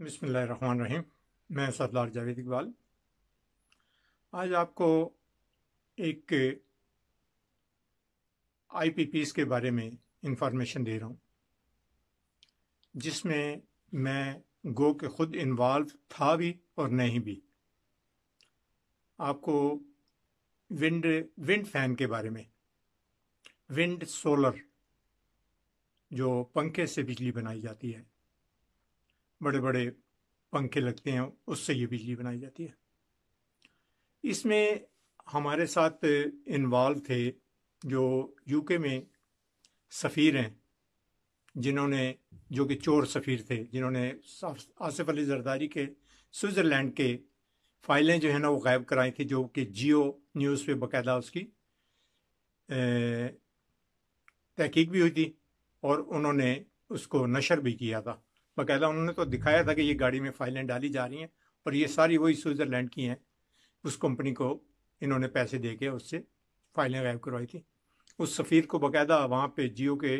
बिसमीम मैं सरदार जावेद इकबाल आज आपको एक आईपीपीस के बारे में इंफॉर्मेशन दे रहा हूँ जिसमें मैं गो के खुद इन्वॉल्व था भी और नहीं भी आपको विंड विंड फैन के बारे में विंड सोलर जो पंखे से बिजली बनाई जाती है बड़े बड़े पंखे लगते हैं उससे ये बिजली बनाई जाती है इसमें हमारे साथ इन्वॉल्व थे जो यूके में सफ़ीर हैं जिन्होंने जो कि चोर सफ़ीर थे जिन्होंने आसिफ अली जरदारी के स्विट्ज़रलैंड के फाइलें जो है ना वो गायब कराई थी जो कि जियो न्यूज़ पे बकायदा उसकी तहकीक भी हुई थी और उन्होंने उसको नशर भी किया था बाकायदा उन्होंने तो दिखाया था कि ये गाड़ी में फाइलें डाली जा रही हैं और ये सारी वही स्विट्ज़रलैंड की हैं उस कंपनी को इन्होंने पैसे दे के उससे फाइलें गायब करवाई थी उस सफ़ीर को बाकायदा वहाँ पे जियो के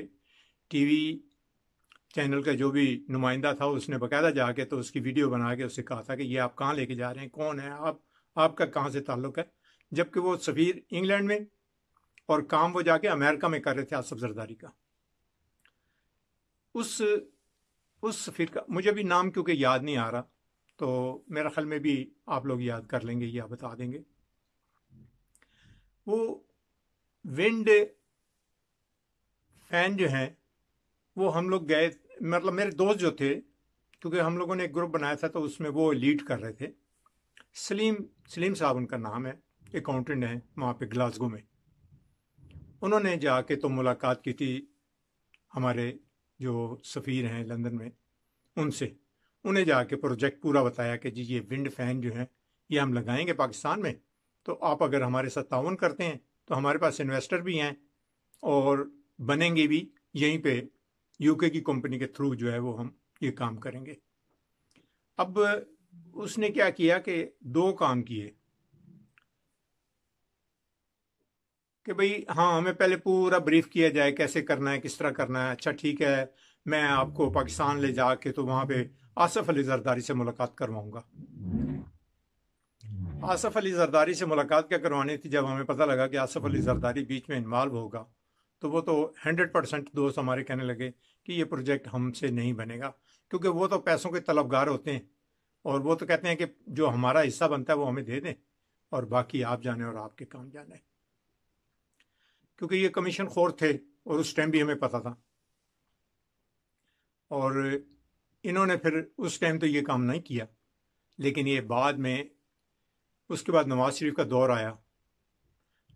टीवी चैनल का जो भी नुमाइंदा था उसने बाकायदा जाके तो उसकी वीडियो बना के उससे कहा था कि ये आप कहाँ लेके जा रहे हैं कौन है आप आपका कहाँ से ताल्लुक़ है जबकि वो सफ़ीर इंग्लैंड में और काम वो जाके अमेरिका में कर रहे थे आसफ जरदारी का उस उस फिरका मुझे भी नाम क्योंकि याद नहीं आ रहा तो मेरा ख्याल में भी आप लोग याद कर लेंगे या बता देंगे वो विंड फैन जो हैं वो हम लोग गए मतलब मेरे दोस्त जो थे क्योंकि हम लोगों ने एक ग्रुप बनाया था तो उसमें वो लीड कर रहे थे सलीम सलीम साहब उनका नाम है अकाउंटेंट हैं वहाँ पे ग्लासगो में उन्होंने जाके तो मुलाकात की थी हमारे जो सफ़ीर हैं लंदन में उनसे उन्हें जाके प्रोजेक्ट पूरा बताया कि जी ये विंड फैन जो है ये हम लगाएंगे पाकिस्तान में तो आप अगर हमारे साथ ताउन करते हैं तो हमारे पास इन्वेस्टर भी हैं और बनेंगे भी यहीं पे यूके की कंपनी के थ्रू जो है वो हम ये काम करेंगे अब उसने क्या किया कि दो काम किए कि भाई हाँ हमें पहले पूरा ब्रीफ किया जाए कैसे करना है किस तरह करना है अच्छा ठीक है मैं आपको पाकिस्तान ले जाके तो वहाँ पे आसफ अली जरदारी से मुलाकात करवाऊंगा आसफ अली जरदारी से मुलाकात क्या करवानी थी जब हमें पता लगा कि आसफ अली जरदारी बीच में इन्वॉल्व होगा तो वो तो हंड्रेड परसेंट दोस्त हमारे कहने लगे कि ये प्रोजेक्ट हमसे नहीं बनेगा क्योंकि वो तो पैसों के तलबगार होते हैं और वो तो कहते हैं कि जो हमारा हिस्सा बनता है वो हमें दे दें और बाकी आप जाने और आपके काम जाने क्योंकि ये कमीशन खोर थे और उस टाइम भी हमें पता था और इन्होंने फिर उस टाइम तो ये काम नहीं किया लेकिन ये बाद में उसके बाद नवाज शरीफ का दौर आया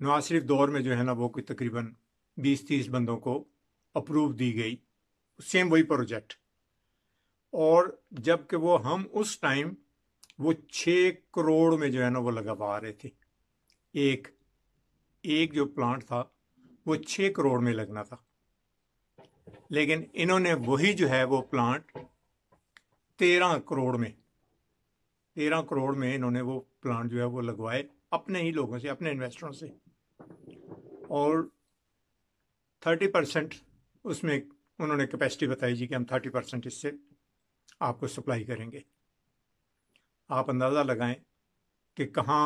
नवाज शरीफ दौर में जो है ना वो कोई तकरीबन बीस तीस बंदों को अप्रूव दी गई सेम वही प्रोजेक्ट और जबकि वो हम उस टाइम वो छः करोड़ में जो है ना वो लगवा रहे थे एक एक जो प्लांट था वो छः करोड़ में लगना था लेकिन इन्होंने वही जो है वो प्लांट तेरह करोड़ में तेरह करोड़ में इन्होंने वो प्लांट जो है वो लगवाए अपने ही लोगों से अपने इन्वेस्टरों से और थर्टी परसेंट उसमें उन्होंने कैपेसिटी बताई जी कि हम थर्टी परसेंट इससे आपको सप्लाई करेंगे आप अंदाज़ा लगाएं कि कहाँ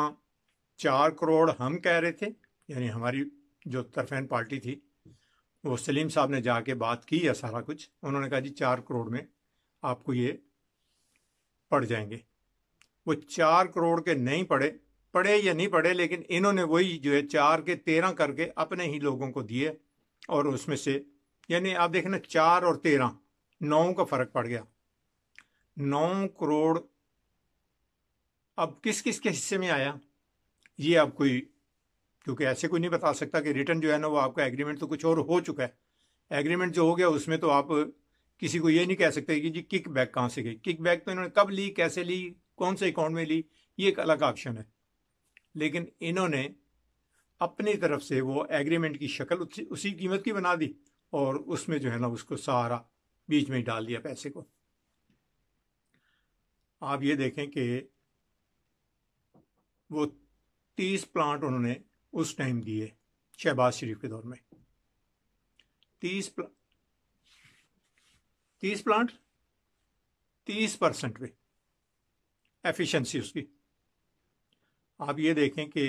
चार करोड़ हम कह रहे थे यानी हमारी जो तरफेन पार्टी थी वो सलीम साहब ने जाके बात की या सारा कुछ उन्होंने कहा जी चार करोड़ में आपको ये पड़ जाएंगे वो चार करोड़ के नहीं पड़े पड़े या नहीं पड़े लेकिन इन्होंने वही जो है चार के तेरह करके अपने ही लोगों को दिए और उसमें से यानी आप देखें ना चार और तेरह नौ का फर्क पड़ गया नौ करोड़ अब किस किस के हिस्से में आया ये अब कोई क्योंकि ऐसे कोई नहीं बता सकता कि रिटर्न जो है ना वो आपका एग्रीमेंट तो कुछ और हो चुका है एग्रीमेंट जो हो गया उसमें तो आप किसी को ये नहीं कह सकते कि जी किक बैक कहाँ से गई किक बैक तो इन्होंने कब ली कैसे ली कौन से अकाउंट में ली ये एक अलग ऑप्शन है लेकिन इन्होंने अपनी तरफ से वो एग्रीमेंट की शक्ल उसी कीमत की बना दी और उसमें जो है ना उसको सारा बीच में ही डाल दिया पैसे को आप ये देखें कि वो तीस प्लांट उन्होंने उस टाइम दिए शहबाज शरीफ के दौर में तीस प्ला, तीस प्लांट तीस परसेंट पे एफिशिएंसी उसकी आप ये देखें कि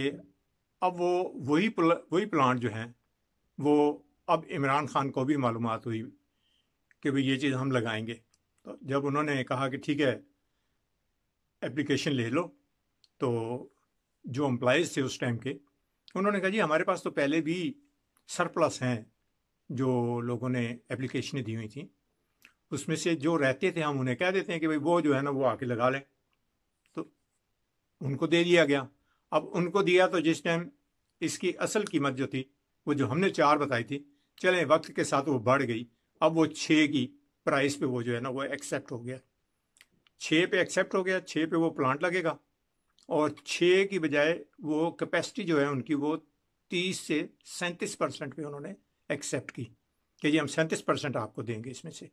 अब वो वही वही प्लांट जो हैं वो अब इमरान खान को भी मालूम हुई कि भाई ये चीज़ हम लगाएंगे तो जब उन्होंने कहा कि ठीक है एप्लीकेशन ले लो तो जो एम्प्लॉज़ थे उस टाइम के उन्होंने कहा जी हमारे पास तो पहले भी सरप्लस हैं जो लोगों ने एप्लीकेशनें दी हुई थी उसमें से जो रहते थे हम उन्हें कह देते हैं कि भाई वो जो है ना वो आके लगा लें तो उनको दे दिया गया अब उनको दिया तो जिस टाइम इसकी असल कीमत जो थी वो जो हमने चार बताई थी चले वक्त के साथ वो बढ़ गई अब वो छः की प्राइस पे वो जो है ना वो एक्सेप्ट हो गया छः पे एक्सेप्ट हो गया छः पे वो प्लांट लगेगा और छः की बजाय वो कैपेसिटी जो है उनकी वो तीस से सैंतीस परसेंट पे उन्होंने एक्सेप्ट की कि जी हम सैंतीस परसेंट आपको देंगे इसमें से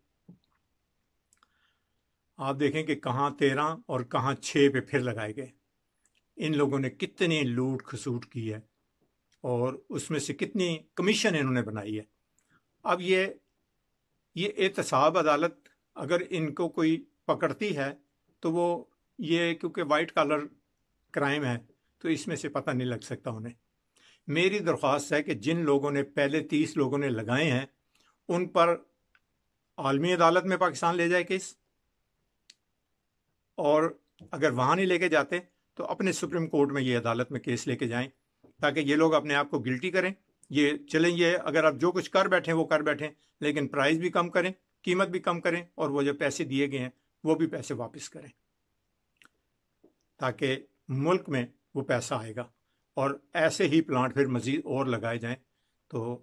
आप देखें कि कहाँ तेरह और कहाँ छः पे फिर लगाए गए इन लोगों ने कितनी लूट खसूट की है और उसमें से कितनी कमीशन इन्होंने बनाई है अब ये ये एहतसाब अदालत अगर इनको कोई पकड़ती है तो वो ये क्योंकि वाइट कॉलर क्राइम है तो इसमें से पता नहीं लग सकता उन्हें मेरी दरख्वास्त है कि जिन लोगों ने पहले तीस लोगों ने लगाए हैं उन पर आलमी अदालत में पाकिस्तान ले जाए केस और अगर वहाँ नहीं लेके जाते तो अपने सुप्रीम कोर्ट में ये अदालत में केस लेके जाएं ताकि ये लोग अपने आप को गिल्टी करें ये चलें ये अगर आप जो कुछ कर बैठें वो कर बैठें लेकिन प्राइस भी कम करें कीमत भी कम करें और वो जो पैसे दिए गए हैं वो भी पैसे वापस करें ताकि मुल्क में वो पैसा आएगा और ऐसे ही प्लांट फिर मज़ीद और लगाए जाएं तो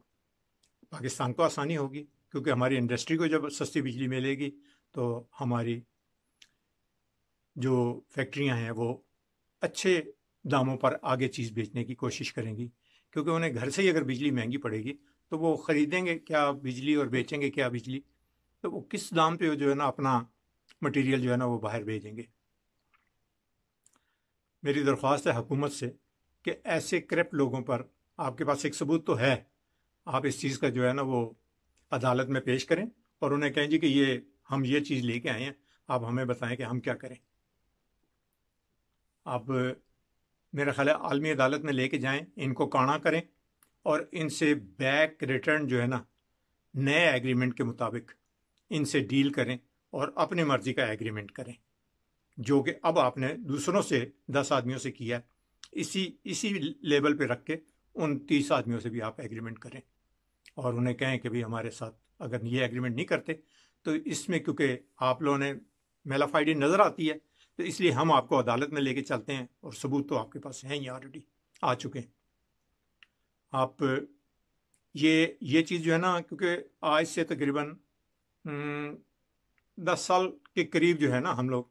पाकिस्तान को आसानी होगी क्योंकि हमारी इंडस्ट्री को जब सस्ती बिजली मिलेगी तो हमारी जो फैक्ट्रियां हैं वो अच्छे दामों पर आगे चीज़ बेचने की कोशिश करेंगी क्योंकि उन्हें घर से ही अगर बिजली महंगी पड़ेगी तो वो ख़रीदेंगे क्या बिजली और बेचेंगे क्या बिजली तो वो किस दाम पे जो है ना अपना मटेरियल जो है ना वो बाहर भेजेंगे मेरी दरख्वास्त है हुकूमत से कि ऐसे करप्ट लोगों पर आपके पास एक सबूत तो है आप इस चीज़ का जो है ना वो अदालत में पेश करें और उन्हें कहें जी कि ये हम ये चीज़ लेके आए हैं आप हमें बताएं कि हम क्या करें आप मेरा ख्याल है आलमी अदालत में लेके जाएं इनको काणा करें और इनसे बैक रिटर्न जो है ना नए एग्रीमेंट के मुताबिक इनसे डील करें और अपनी मर्ज़ी का एग्रीमेंट करें जो कि अब आपने दूसरों से दस आदमियों से किया है इसी इसी लेवल पे रख के उन तीस आदमियों से भी आप एग्रीमेंट करें और उन्हें कहें कि भाई हमारे साथ अगर ये एग्रीमेंट नहीं करते तो इसमें क्योंकि आप लोगों ने मेलाफाइडी नज़र आती है तो इसलिए हम आपको अदालत में लेके चलते हैं और सबूत तो आपके पास हैं ही ऑलरेडी आ चुके हैं आप ये ये चीज़ जो है ना क्योंकि आज से तकरीबन हम्म, दस साल के करीब जो है ना हम लोग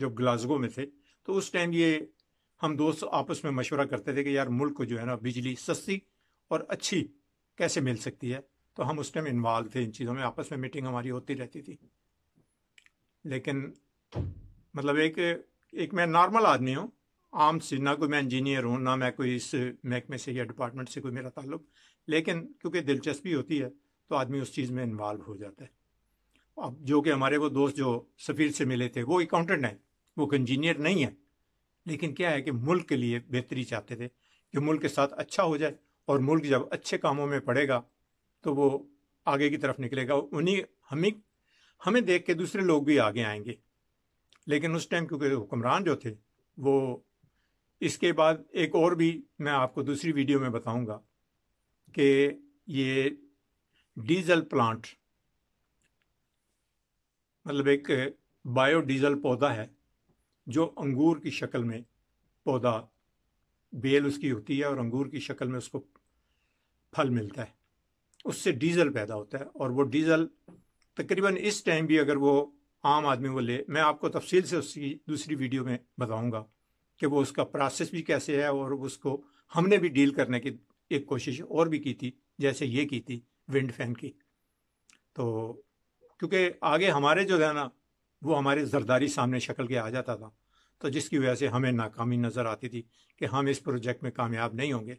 जब ग्लासगो में थे तो उस टाइम ये हम दोस्त आपस में मशवरा करते थे कि यार मुल्क को जो है ना बिजली सस्ती और अच्छी कैसे मिल सकती है तो हम उस टाइम इन्वॉल्व थे इन चीज़ों में आपस में मीटिंग हमारी होती रहती थी लेकिन मतलब एक एक मैं नॉर्मल आदमी हूँ आम से ना कोई मैं इंजीनियर हूँ ना मैं कोई इस महकमे से या डिपार्टमेंट से कोई मेरा ताल्लुक लेकिन क्योंकि दिलचस्पी होती है तो आदमी उस चीज़ में इन्वॉल्व हो जाता है अब जो कि हमारे वो दोस्त जो सफ़ीर से मिले थे वो अकाउंटेंट हैं वो इंजीनियर नहीं है लेकिन क्या है कि मुल्क के लिए बेहतरी चाहते थे कि मुल्क के साथ अच्छा हो जाए और मुल्क जब अच्छे कामों में पड़ेगा तो वो आगे की तरफ निकलेगा उन्हीं हमें हमें देख के दूसरे लोग भी आगे आएंगे लेकिन उस टाइम क्योंकि हुक्मरान जो थे वो इसके बाद एक और भी मैं आपको दूसरी वीडियो में बताऊंगा कि ये डीजल प्लांट मतलब एक बायो डीजल पौधा है जो अंगूर की शक्ल में पौधा बेल उसकी होती है और अंगूर की शक्ल में उसको फल मिलता है उससे डीजल पैदा होता है और वो डीजल तकरीबन इस टाइम भी अगर वो आम आदमी वो ले मैं आपको तफसील से उसकी दूसरी वीडियो में बताऊंगा कि वो उसका प्रोसेस भी कैसे है और उसको हमने भी डील करने की एक कोशिश और भी की थी जैसे ये की थी विंड फैन की तो क्योंकि आगे हमारे जो है ना वो हमारे जरदारी सामने शक्ल के आ जाता था तो जिसकी वजह से हमें नाकामी नज़र आती थी कि हम इस प्रोजेक्ट में कामयाब नहीं होंगे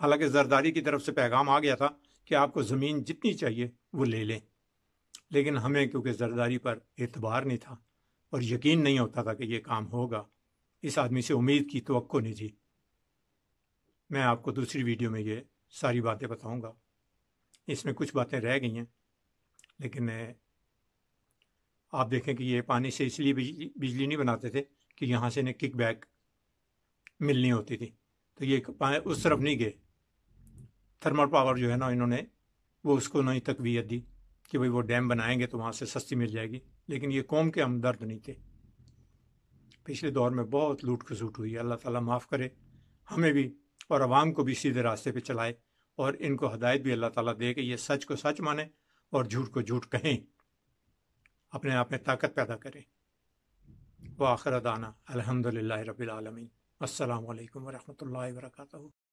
हालांकि जरदारी की तरफ से पैगाम आ गया था कि आपको ज़मीन जितनी चाहिए वो ले लें लेकिन हमें क्योंकि जरदारी पर एतबार नहीं था और यकीन नहीं होता था कि ये काम होगा इस आदमी से उम्मीद की तो नहीं थी मैं आपको दूसरी वीडियो में ये सारी बातें बताऊंगा इसमें कुछ बातें रह गई हैं लेकिन आप देखें कि ये पानी से इसलिए बिजली बिजली नहीं बनाते थे कि यहाँ से इन्हें किक बैक मिलनी होती थी तो ये उस तरफ नहीं गए थर्मल पावर जो है ना इन्होंने वो उसको नहीं तकवीत दी कि भाई वो डैम बनाएंगे तो वहाँ से सस्ती मिल जाएगी लेकिन ये कौम के हमदर्द नहीं थे पिछले दौर में बहुत लूट खसूट हुई अल्लाह ताला माफ़ करे हमें भी और आवाम को भी सीधे रास्ते पे चलाए और इनको हदायत भी अल्लाह ताला दे कि ये सच को सच माने और झूठ को झूठ कहें अपने आप में ताकत पैदा करें واخر دعنا الحمد لله رب العالمين والسلام عليكم ورحمة الله وبركاته